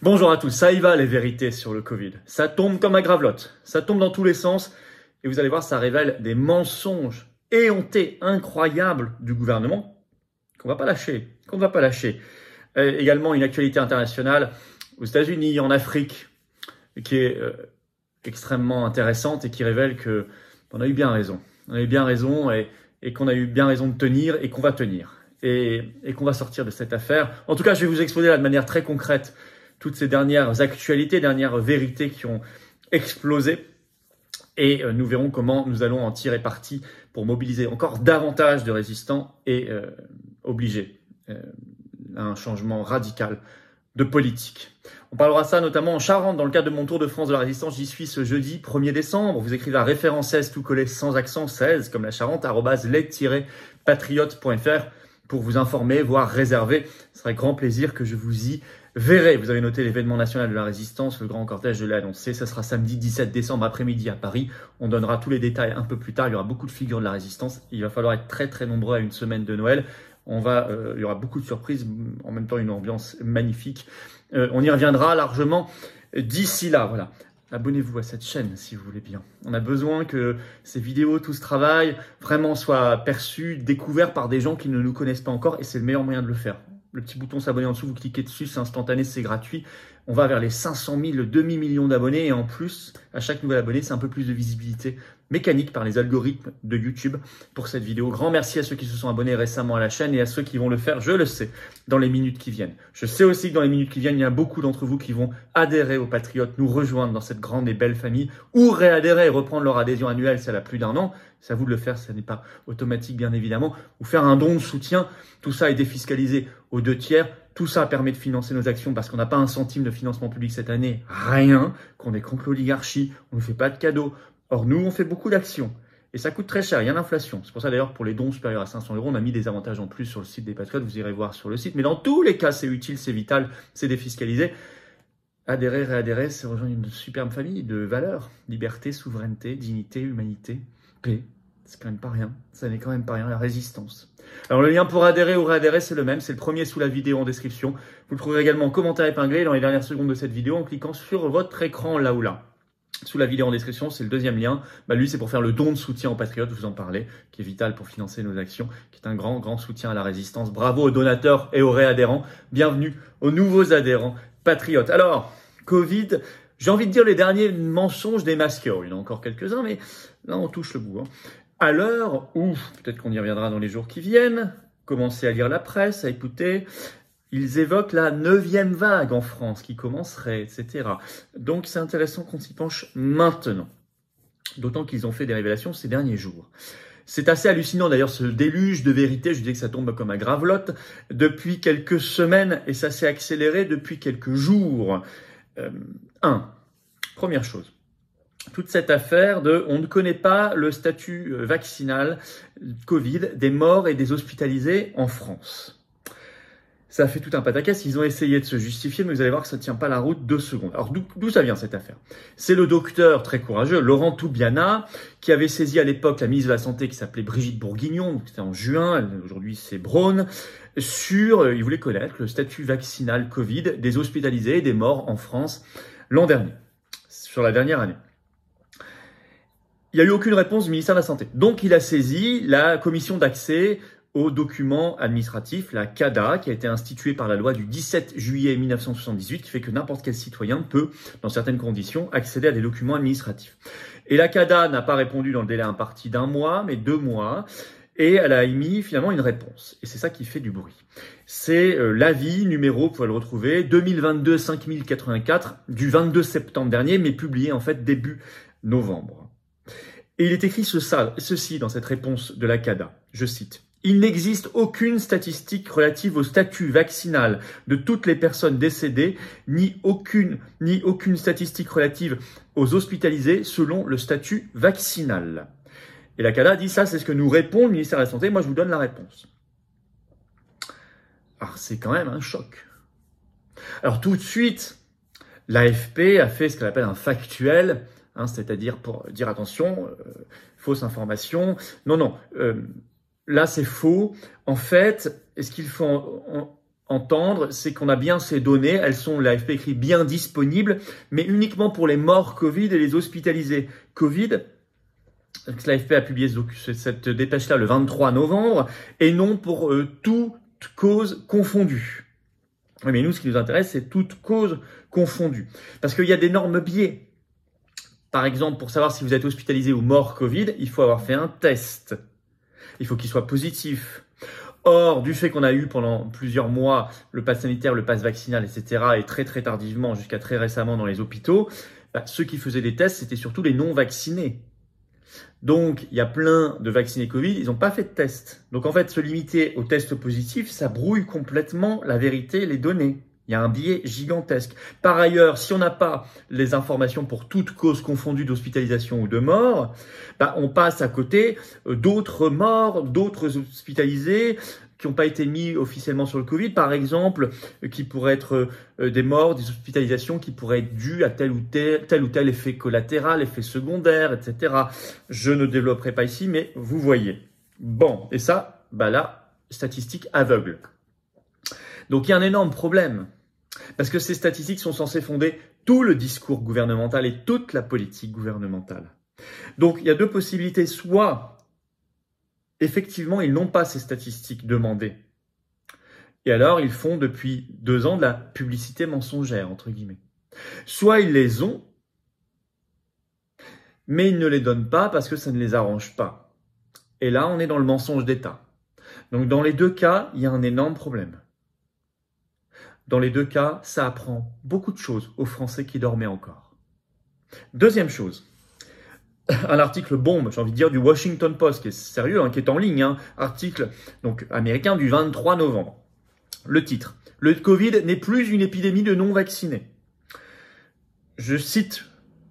Bonjour à tous, ça y va les vérités sur le Covid. Ça tombe comme à gravelotte, ça tombe dans tous les sens, et vous allez voir, ça révèle des mensonges éhontés, incroyables du gouvernement, qu'on ne va pas lâcher, qu'on ne va pas lâcher. Euh, également une actualité internationale aux États-Unis, en Afrique, qui est euh, extrêmement intéressante et qui révèle qu'on a eu bien raison. On a eu bien raison et, qu'on a eu bien raison de tenir et qu'on va tenir et, et qu'on va sortir de cette affaire. En tout cas, je vais vous exposer là de manière très concrète toutes ces dernières actualités, dernières vérités qui ont explosé. Et euh, nous verrons comment nous allons en tirer parti pour mobiliser encore davantage de résistants et obligés euh, obliger euh, à un changement radical de politique. On parlera ça notamment en Charente, dans le cadre de mon tour de France de la résistance. J'y suis ce jeudi 1er décembre. Vous écrivez à référence 16, tout collé sans accent, 16, comme la Charente, les-patriote.fr pour vous informer, voire réserver. Ce serait grand plaisir que je vous y Verrez, vous avez noté l'événement national de la résistance, le grand cortège de annoncé. ça sera samedi 17 décembre après-midi à Paris. On donnera tous les détails un peu plus tard, il y aura beaucoup de figures de la résistance, il va falloir être très très nombreux à une semaine de Noël. On va, euh, il y aura beaucoup de surprises, en même temps une ambiance magnifique. Euh, on y reviendra largement d'ici là, voilà. Abonnez-vous à cette chaîne si vous voulez bien. On a besoin que ces vidéos, tout ce travail, vraiment soient perçus, découverts par des gens qui ne nous connaissent pas encore et c'est le meilleur moyen de le faire le petit bouton s'abonner en dessous, vous cliquez dessus, c'est instantané, c'est gratuit on va vers les 500 000, demi-million d'abonnés. Et en plus, à chaque nouvel abonné, c'est un peu plus de visibilité mécanique par les algorithmes de YouTube pour cette vidéo. Grand merci à ceux qui se sont abonnés récemment à la chaîne et à ceux qui vont le faire, je le sais, dans les minutes qui viennent. Je sais aussi que dans les minutes qui viennent, il y a beaucoup d'entre vous qui vont adhérer aux Patriotes, nous rejoindre dans cette grande et belle famille, ou réadhérer et reprendre leur adhésion annuelle si elle a plus d'un an. C'est à vous de le faire, ça n'est pas automatique bien évidemment, ou faire un don de soutien. Tout ça est défiscalisé aux deux tiers. Tout ça permet de financer nos actions parce qu'on n'a pas un centime de financement public cette année, rien, qu'on est contre l'oligarchie, on ne fait pas de cadeaux. Or, nous, on fait beaucoup d'actions. Et ça coûte très cher, il y a l'inflation. C'est pour ça d'ailleurs pour les dons supérieurs à 500 euros, on a mis des avantages en plus sur le site des Patriotes, vous irez voir sur le site. Mais dans tous les cas, c'est utile, c'est vital, c'est défiscalisé. Adhérer, réadhérer, c'est rejoindre une superbe famille de valeurs. Liberté, souveraineté, dignité, humanité, paix, c'est quand même pas rien. Ça n'est quand même pas rien, la résistance. Alors le lien pour adhérer ou réadhérer, c'est le même. C'est le premier sous la vidéo en description. Vous le trouverez également en commentaire épinglé dans les dernières secondes de cette vidéo en cliquant sur votre écran là ou là. Sous la vidéo en description, c'est le deuxième lien. Bah, lui, c'est pour faire le don de soutien aux patriotes, vous en parlez, qui est vital pour financer nos actions, qui est un grand, grand soutien à la résistance. Bravo aux donateurs et aux réadhérents. Bienvenue aux nouveaux adhérents patriotes. Alors, Covid, j'ai envie de dire les derniers mensonges des masques. Oh, il y en a encore quelques-uns, mais là, on touche le bout. Hein à l'heure où, peut-être qu'on y reviendra dans les jours qui viennent, commencer à lire la presse, à écouter, ils évoquent la neuvième vague en France qui commencerait, etc. Donc c'est intéressant qu'on s'y penche maintenant, d'autant qu'ils ont fait des révélations ces derniers jours. C'est assez hallucinant d'ailleurs ce déluge de vérité, je disais que ça tombe comme un gravelotte, depuis quelques semaines, et ça s'est accéléré depuis quelques jours. 1. Euh, première chose, toute cette affaire de on ne connaît pas le statut euh, vaccinal Covid des morts et des hospitalisés en France. Ça fait tout un pataquès, ils ont essayé de se justifier, mais vous allez voir que ça ne tient pas la route deux secondes. Alors d'où ça vient cette affaire C'est le docteur très courageux, Laurent Toubiana, qui avait saisi à l'époque la ministre de la Santé qui s'appelait Brigitte Bourguignon, c'était en juin, aujourd'hui c'est Braun, sur, euh, il voulait connaître le statut vaccinal Covid des hospitalisés et des morts en France l'an dernier, sur la dernière année. Il n'y a eu aucune réponse du ministère de la Santé. Donc il a saisi la commission d'accès aux documents administratifs, la CADA, qui a été instituée par la loi du 17 juillet 1978, qui fait que n'importe quel citoyen peut, dans certaines conditions, accéder à des documents administratifs. Et la CADA n'a pas répondu dans le délai imparti d'un mois, mais deux mois, et elle a émis finalement une réponse. Et c'est ça qui fait du bruit. C'est euh, l'avis numéro, vous pouvez le retrouver, 2022-5084, du 22 septembre dernier, mais publié en fait début novembre. Et il est écrit ceci dans cette réponse de la CADA, je cite. Il n'existe aucune statistique relative au statut vaccinal de toutes les personnes décédées, ni aucune, ni aucune statistique relative aux hospitalisés selon le statut vaccinal. Et la CADA dit ça, c'est ce que nous répond le ministère de la Santé, moi je vous donne la réponse. Alors ah, c'est quand même un choc. Alors tout de suite, l'AFP a fait ce qu'elle appelle un factuel, Hein, c'est-à-dire pour dire attention, euh, fausse information. Non, non, euh, là c'est faux. En fait, ce qu'il faut entendre, c'est qu'on a bien ces données, elles sont, l'AFP écrit, bien disponibles, mais uniquement pour les morts Covid et les hospitalisés. Covid, l'AFP a publié cette dépêche-là le 23 novembre, et non pour euh, toutes toute cause confondue. Mais nous, ce qui nous intéresse, c'est toute cause confondue. Parce qu'il y a d'énormes biais. Par exemple, pour savoir si vous êtes hospitalisé ou mort Covid, il faut avoir fait un test. Il faut qu'il soit positif. Or, du fait qu'on a eu pendant plusieurs mois le pass sanitaire, le pass vaccinal, etc., et très très tardivement, jusqu'à très récemment dans les hôpitaux, bah, ceux qui faisaient des tests, c'était surtout les non vaccinés. Donc, il y a plein de vaccinés Covid, ils n'ont pas fait de test. Donc, en fait, se limiter aux tests positifs, ça brouille complètement la vérité, les données. Il y a un biais gigantesque. Par ailleurs, si on n'a pas les informations pour toute cause confondue d'hospitalisation ou de mort, ben, on passe à côté euh, d'autres morts, d'autres hospitalisés qui n'ont pas été mis officiellement sur le Covid, par exemple, euh, qui pourraient être euh, des morts, des hospitalisations qui pourraient être dues à tel ou tel, effet collatéral, effet secondaire, etc. Je ne développerai pas ici, mais vous voyez. Bon, et ça, ben là, statistique aveugle. Donc il y a un énorme problème parce que ces statistiques sont censées fonder tout le discours gouvernemental et toute la politique gouvernementale. Donc il y a deux possibilités. Soit, effectivement, ils n'ont pas ces statistiques demandées. Et alors, ils font depuis deux ans de la publicité mensongère, entre guillemets. Soit ils les ont, mais ils ne les donnent pas parce que ça ne les arrange pas. Et là, on est dans le mensonge d'État. Donc dans les deux cas, il y a un énorme problème. Dans les deux cas, ça apprend beaucoup de choses aux Français qui dormaient encore. Deuxième chose, un article bombe, j'ai envie de dire, du Washington Post, qui est sérieux, hein, qui est en ligne, hein, article donc américain du 23 novembre. Le titre Le Covid n'est plus une épidémie de non-vaccinés. Je cite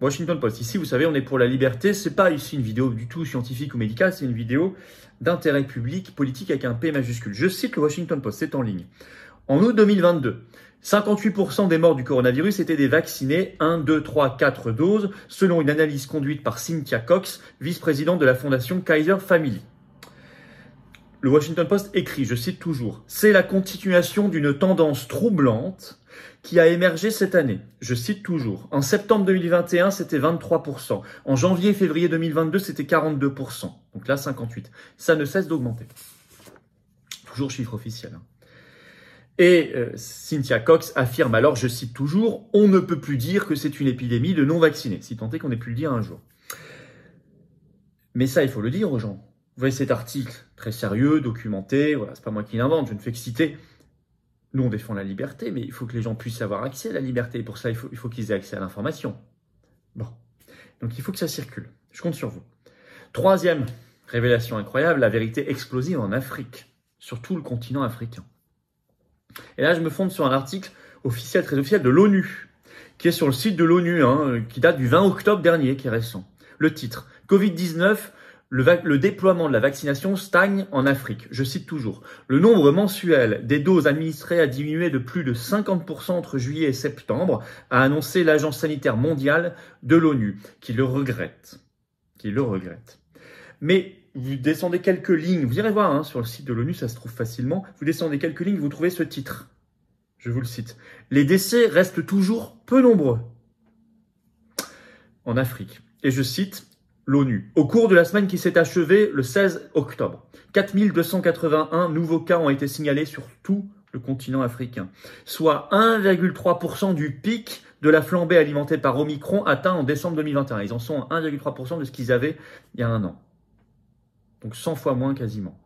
Washington Post. Ici, vous savez, on est pour la liberté. C'est pas ici une vidéo du tout scientifique ou médicale, c'est une vidéo d'intérêt public, politique avec un P majuscule. Je cite le Washington Post, c'est en ligne. En août 2022, 58% des morts du coronavirus étaient des vaccinés 1, 2, 3, 4 doses, selon une analyse conduite par Cynthia Cox, vice-présidente de la fondation Kaiser Family. Le Washington Post écrit, je cite toujours, C'est la continuation d'une tendance troublante qui a émergé cette année. Je cite toujours, en septembre 2021, c'était 23%. En janvier février 2022, c'était 42%. Donc là, 58%. Ça ne cesse d'augmenter. Toujours chiffre officiel. Hein. Et euh, Cynthia Cox affirme alors, je cite toujours, on ne peut plus dire que c'est une épidémie de non-vaccinés, si tant est qu'on ait pu le dire un jour. Mais ça, il faut le dire aux gens. Vous voyez cet article, très sérieux, documenté, voilà, c'est pas moi qui l'invente, je ne fais que citer. Nous, on défend la liberté, mais il faut que les gens puissent avoir accès à la liberté. Et pour ça, il faut, il faut qu'ils aient accès à l'information. Bon. Donc, il faut que ça circule. Je compte sur vous. Troisième révélation incroyable, la vérité explosive en Afrique, sur tout le continent africain. Et là, je me fonde sur un article officiel, très officiel de l'ONU, qui est sur le site de l'ONU, hein, qui date du 20 octobre dernier, qui est récent. Le titre, Covid-19, le, le, déploiement de la vaccination stagne en Afrique. Je cite toujours, le nombre mensuel des doses administrées a diminué de plus de 50% entre juillet et septembre, a annoncé l'Agence sanitaire mondiale de l'ONU, qui le regrette. Qui le regrette. Mais vous descendez quelques lignes, vous irez voir hein, sur le site de l'ONU, ça se trouve facilement, vous descendez quelques lignes, vous trouvez ce titre. Je vous le cite. Les décès restent toujours peu nombreux en Afrique. Et je cite l'ONU. Au cours de la semaine qui s'est achevée le 16 octobre, 4281 nouveaux cas ont été signalés sur tout le continent africain, soit 1,3% du pic de la flambée alimentée par Omicron atteint en décembre 2021. Ils en sont à 1,3% de ce qu'ils avaient il y a un an. Donc 100 fois moins quasiment,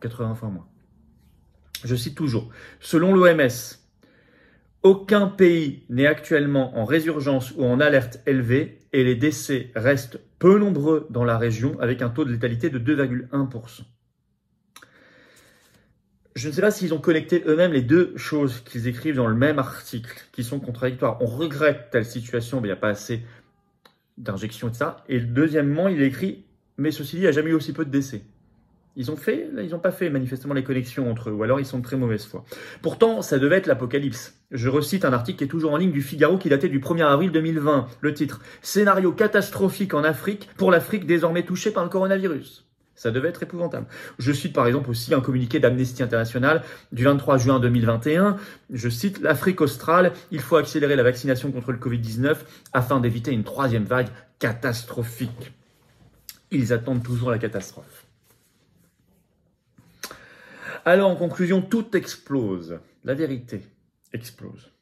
80 fois moins. Je cite toujours, selon l'OMS, aucun pays n'est actuellement en résurgence ou en alerte élevée et les décès restent peu nombreux dans la région avec un taux de létalité de 2,1%. Je ne sais pas s'ils ont connecté eux-mêmes les deux choses qu'ils écrivent dans le même article, qui sont contradictoires. On regrette telle situation, mais il n'y a pas assez d'injections, ça. Et deuxièmement, il écrit mais ceci dit, il n'y a jamais eu aussi peu de décès. Ils ont fait Ils n'ont pas fait manifestement les connexions entre eux, ou alors ils sont de très mauvaise foi. Pourtant, ça devait être l'apocalypse. Je recite un article qui est toujours en ligne du Figaro qui datait du 1er avril 2020. Le titre Scénario catastrophique en Afrique pour l'Afrique désormais touchée par le coronavirus. Ça devait être épouvantable. Je cite par exemple aussi un communiqué d'Amnesty International du 23 juin 2021. Je cite L'Afrique australe, il faut accélérer la vaccination contre le Covid-19 afin d'éviter une troisième vague catastrophique ils attendent toujours la catastrophe. Alors en conclusion, tout explose. La vérité explose.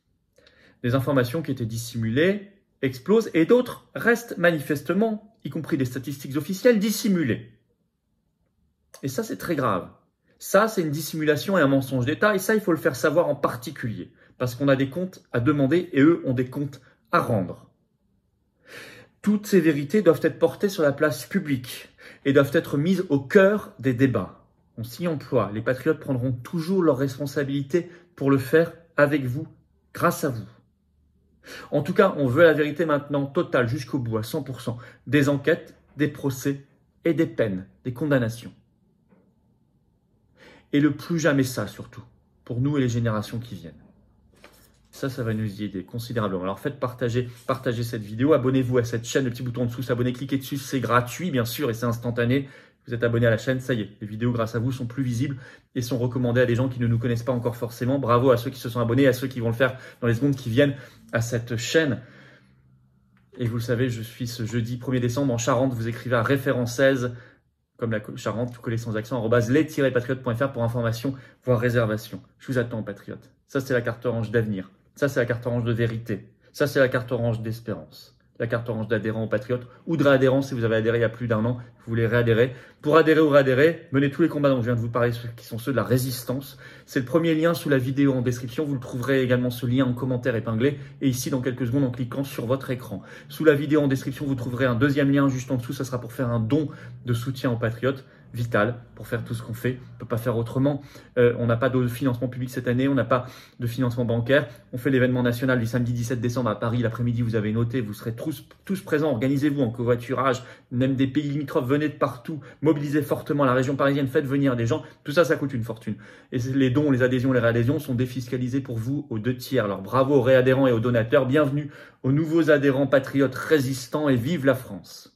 Des informations qui étaient dissimulées explosent et d'autres restent manifestement, y compris des statistiques officielles, dissimulées. Et ça, c'est très grave. Ça, c'est une dissimulation et un mensonge d'État, et ça, il faut le faire savoir en particulier, parce qu'on a des comptes à demander et eux ont des comptes à rendre. Toutes ces vérités doivent être portées sur la place publique et doivent être mises au cœur des débats. On s'y emploie. Les patriotes prendront toujours leurs responsabilités pour le faire avec vous, grâce à vous. En tout cas, on veut la vérité maintenant totale jusqu'au bout, à 100%, des enquêtes, des procès et des peines, des condamnations. Et le plus jamais ça surtout, pour nous et les générations qui viennent. Ça, ça va nous y aider considérablement. Alors faites partager, partagez cette vidéo, abonnez-vous à cette chaîne, le petit bouton en dessous, s'abonner, cliquez dessus, c'est gratuit bien sûr et c'est instantané. Vous êtes abonné à la chaîne, ça y est, les vidéos grâce à vous sont plus visibles et sont recommandées à des gens qui ne nous connaissent pas encore forcément. Bravo à ceux qui se sont abonnés, à ceux qui vont le faire dans les secondes qui viennent à cette chaîne. Et vous le savez, je suis ce jeudi 1er décembre en Charente. Vous écrivez à référence 16, comme la Charente, vous collez sans accent, les-patriotes.fr pour information, voire réservation. Je vous attends, patriote. Ça, c'est la carte orange d'avenir. Ça, c'est la carte orange de vérité. Ça, c'est la carte orange d'espérance. La carte orange d'adhérent aux patriotes ou de réadhérent si vous avez adhéré il y a plus d'un an, vous voulez réadhérer. Pour adhérer ou réadhérer, menez tous les combats dont je viens de vous parler, ceux qui sont ceux de la résistance. C'est le premier lien sous la vidéo en description. Vous le trouverez également ce lien en commentaire épinglé et ici dans quelques secondes en cliquant sur votre écran. Sous la vidéo en description, vous trouverez un deuxième lien juste en dessous. Ça sera pour faire un don de soutien aux patriotes vital pour faire tout ce qu'on fait. On ne peut pas faire autrement. Euh, on n'a pas de financement public cette année, on n'a pas de financement bancaire. On fait l'événement national du samedi 17 décembre à Paris. L'après-midi, vous avez noté, vous serez tous, tous présents. Organisez-vous en covoiturage, même des pays limitrophes, venez de partout. Mobilisez fortement la région parisienne, faites venir des gens. Tout ça, ça coûte une fortune. Et les dons, les adhésions, les réadhésions sont défiscalisés pour vous aux deux tiers. Alors bravo aux réadhérents et aux donateurs. Bienvenue aux nouveaux adhérents patriotes résistants et vive la France.